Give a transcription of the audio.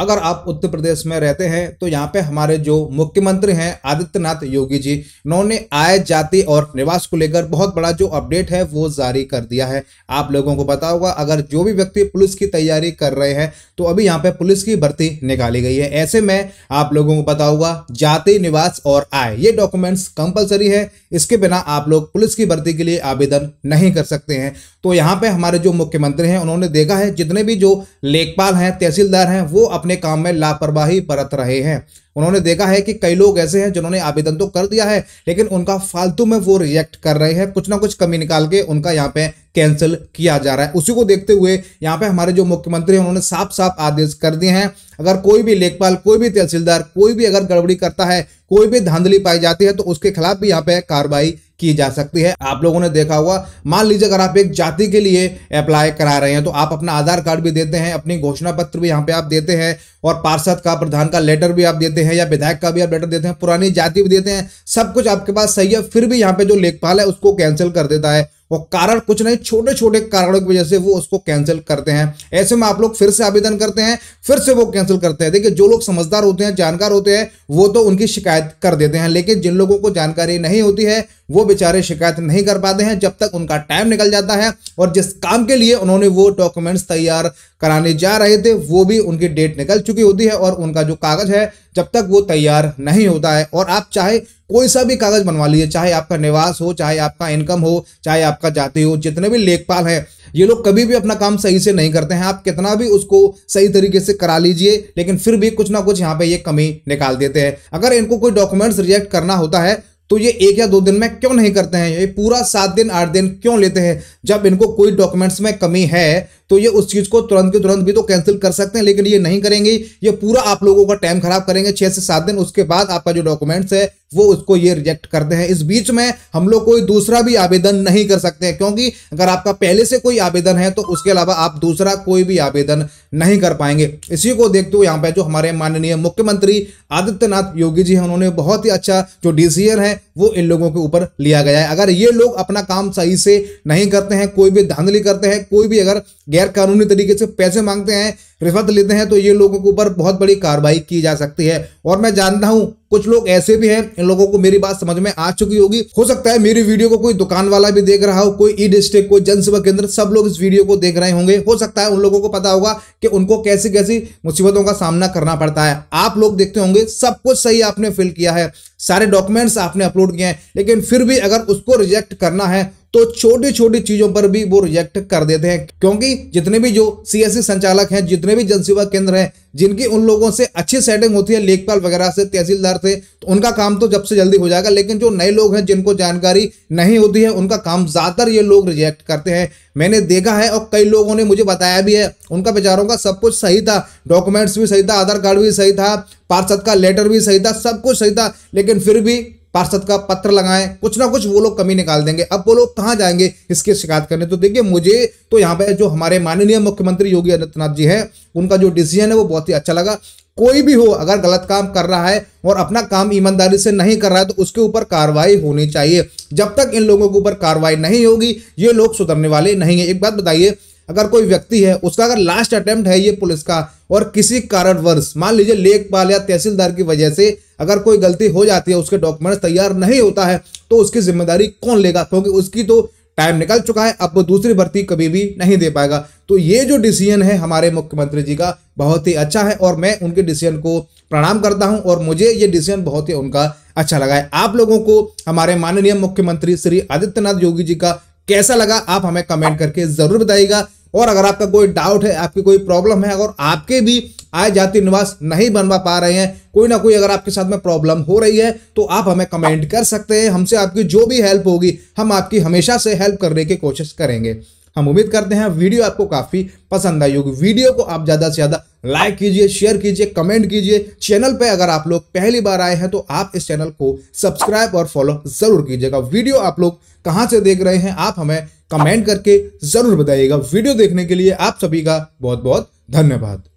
अगर आप उत्तर प्रदेश में रहते हैं तो यहाँ पे हमारे जो मुख्यमंत्री हैं आदित्यनाथ योगी जी उन्होंने आय जाति और निवास को लेकर बहुत बड़ा जो अपडेट है वो जारी कर दिया है आप लोगों को पता होगा अगर जो भी व्यक्ति पुलिस की तैयारी कर रहे हैं तो अभी यहाँ पे पुलिस की भर्ती निकाली गई है ऐसे में आप लोगों को पता होगा जाति निवास और आय ये डॉक्यूमेंट्स कंपलसरी है इसके बिना आप लोग पुलिस की भर्ती के लिए आवेदन नहीं कर सकते हैं तो यहाँ पे हमारे जो मुख्यमंत्री हैं उन्होंने देखा है जितने भी जो लेखपाल हैं तहसीलदार हैं वो अपने काम में लापरवाही बरत रहे हैं उन्होंने देखा है कि कई लोग ऐसे हैं जिन्होंने आवेदन तो कर दिया है लेकिन उनका फालतू में वो रिएक्ट कर रहे हैं कुछ ना कुछ कमी निकाल के उनका यहाँ पे कैंसिल किया जा रहा है उसी को देखते हुए यहाँ पे हमारे जो मुख्यमंत्री हैं उन्होंने साफ साफ आदेश कर दिए हैं अगर कोई भी लेखपाल कोई भी तहसीलदार कोई भी अगर गड़बड़ी करता है कोई भी धांधली पाई जाती है तो उसके खिलाफ भी यहाँ पे कार्रवाई की जा सकती है आप लोगों ने देखा होगा मान लीजिए अगर आप एक जाति के लिए अप्लाई करा रहे हैं तो आप अपना आधार कार्ड भी देते हैं अपनी घोषणा पत्र भी यहाँ पे आप देते हैं और पार्षद का प्रधान का लेटर भी आप देते हैं या विधायक का भी आप लेटर देते हैं पुरानी जाति भी देते हैं सब कुछ आपके पास सही है फिर भी यहाँ पे जो लेखपाल है उसको कैंसिल कर देता है वो कारण कुछ नहीं छोटे छोटे कारणों की वजह से वो उसको कैंसिल करते हैं ऐसे में आप लोग फिर से आवेदन करते हैं फिर से वो कैंसिल करते हैं देखिए जो लोग समझदार होते हैं जानकार होते हैं वो तो उनकी शिकायत कर देते हैं लेकिन जिन लोगों को जानकारी नहीं होती है वो बेचारे शिकायत नहीं कर पाते हैं जब तक उनका टाइम निकल जाता है और जिस काम के लिए उन्होंने वो डॉक्यूमेंट्स तैयार कराने जा रहे थे वो भी उनकी डेट निकल चुकी होती है और उनका जो कागज़ है जब तक वो तैयार नहीं होता है और आप चाहे कोई सा भी कागज़ बनवा लीजिए चाहे आपका निवास हो चाहे आपका इनकम हो चाहे आपका जाति हो जितने भी लेखपाल हैं ये लोग कभी भी अपना काम सही से नहीं करते हैं आप कितना भी उसको सही तरीके से करा लीजिए लेकिन फिर भी कुछ ना कुछ यहाँ पे ये कमी निकाल देते हैं अगर इनको कोई डॉक्यूमेंट्स रिजेक्ट करना होता है तो ये एक या दो दिन में क्यों नहीं करते हैं ये पूरा सात दिन आठ दिन क्यों लेते हैं जब इनको कोई डॉक्यूमेंट्स में कमी है तो ये उस चीज़ को तुरंत के तुरंत भी तो कैंसिल कर सकते हैं लेकिन ये नहीं करेंगे ये पूरा आप लोगों का टाइम खराब करेंगे छह से सात दिन उसके बाद आपका जो डॉक्यूमेंट्स है वो उसको ये रिजेक्ट करते हैं इस बीच में हम लोग कोई दूसरा भी आवेदन नहीं कर सकते हैं क्योंकि अगर आपका पहले से कोई आवेदन है तो उसके अलावा आप दूसरा कोई भी आवेदन नहीं कर पाएंगे इसी को देखते हुए यहाँ पे जो हमारे माननीय मुख्यमंत्री आदित्यनाथ योगी जी हैं उन्होंने बहुत ही अच्छा जो डिसीजन है वो इन लोगों के ऊपर लिया गया है अगर ये लोग अपना काम सही से नहीं करते हैं कोई भी धांधली करते हैं कोई भी अगर गैर गैर कानूनी तरीके से पैसे मांगते हैं रिश्वत लेते हैं तो ये लोगों के ऊपर बहुत बड़ी कार्रवाई की जा सकती है और मैं जानता हूं कुछ लोग ऐसे भी हैं इन लोगों को मेरी बात समझ में आ चुकी होगी हो सकता है मेरी वीडियो को कोई दुकान वाला भी देख रहा हो कोई ई डिस्ट्रिक्ट कोई जनसेवा केंद्र सब लोग इस वीडियो को देख रहे होंगे हो सकता है उन लोगों को पता होगा कि उनको कैसी कैसी मुसीबतों का सामना करना पड़ता है आप लोग देखते होंगे सब कुछ सही आपने फिल किया है सारे डॉक्यूमेंट्स आपने अपलोड किए हैं लेकिन फिर भी अगर उसको रिजेक्ट करना है तो छोटी छोटी चीजों पर भी वो रिजेक्ट कर देते हैं क्योंकि जितने भी जो सी संचालक हैं जितने जितने भी जनसेवा केंद्र हैं जिनकी उन लोगों से अच्छी सेटिंग होती है लेखपाल वगैरह से तहसीलदार से तो उनका काम तो जब से जल्दी हो जाएगा लेकिन जो नए लोग हैं जिनको जानकारी नहीं होती है उनका काम ज़्यादातर ये लोग रिजेक्ट करते हैं मैंने देखा है और कई लोगों ने मुझे बताया भी है उनका बेचारों का सब कुछ सही था डॉक्यूमेंट्स भी सही था आधार कार्ड भी सही था पार्षद का लेटर भी सही था सब कुछ सही था लेकिन फिर भी पार्षद का पत्र लगाएं कुछ ना कुछ वो लोग कमी निकाल देंगे अब वो लोग कहाँ जाएंगे इसकी शिकायत करने तो देखिए मुझे तो यहाँ पे जो हमारे माननीय मुख्यमंत्री योगी आदित्यनाथ जी हैं उनका जो डिसीजन है वो बहुत ही अच्छा लगा कोई भी हो अगर गलत काम कर रहा है और अपना काम ईमानदारी से नहीं कर रहा है तो उसके ऊपर कार्रवाई होनी चाहिए जब तक इन लोगों के ऊपर कार्रवाई नहीं होगी ये लोग सुधरने वाले नहीं है एक बात बताइए अगर कोई व्यक्ति है उसका अगर लास्ट अटेम्प्ट है ये पुलिस का और किसी कारणवर्ष मान लीजिए लेखपाल या तहसीलदार की वजह से अगर कोई गलती हो जाती है उसके डॉक्यूमेंट्स तैयार नहीं होता है तो उसकी जिम्मेदारी कौन लेगा क्योंकि उसकी तो टाइम निकल चुका है अब वो दूसरी भर्ती कभी भी नहीं दे पाएगा तो ये जो डिसीजन है हमारे मुख्यमंत्री जी का बहुत ही अच्छा है और मैं उनके डिसीजन को प्रणाम करता हूं और मुझे ये डिसीजन बहुत ही उनका अच्छा लगा है आप लोगों को हमारे माननीय मुख्यमंत्री श्री आदित्यनाथ योगी जी का कैसा लगा आप हमें कमेंट करके जरूर बताइएगा और अगर आपका कोई डाउट है आपकी कोई प्रॉब्लम है अगर आपके भी आय जाति निवास नहीं बनवा पा रहे हैं कोई ना कोई अगर आपके साथ में प्रॉब्लम हो रही है तो आप हमें कमेंट कर सकते हैं हमसे आपकी जो भी हेल्प होगी हम आपकी हमेशा से हेल्प करने की कोशिश करेंगे हम उम्मीद करते हैं वीडियो आपको काफ़ी पसंद आई होगी वीडियो को आप ज़्यादा से ज़्यादा लाइक कीजिए शेयर कीजिए कमेंट कीजिए चैनल पर अगर आप लोग पहली बार आए हैं तो आप इस चैनल को सब्सक्राइब और फॉलो ज़रूर कीजिएगा वीडियो आप लोग कहाँ से देख रहे हैं आप हमें कमेंट करके ज़रूर बताइएगा वीडियो देखने के लिए आप सभी का बहुत बहुत धन्यवाद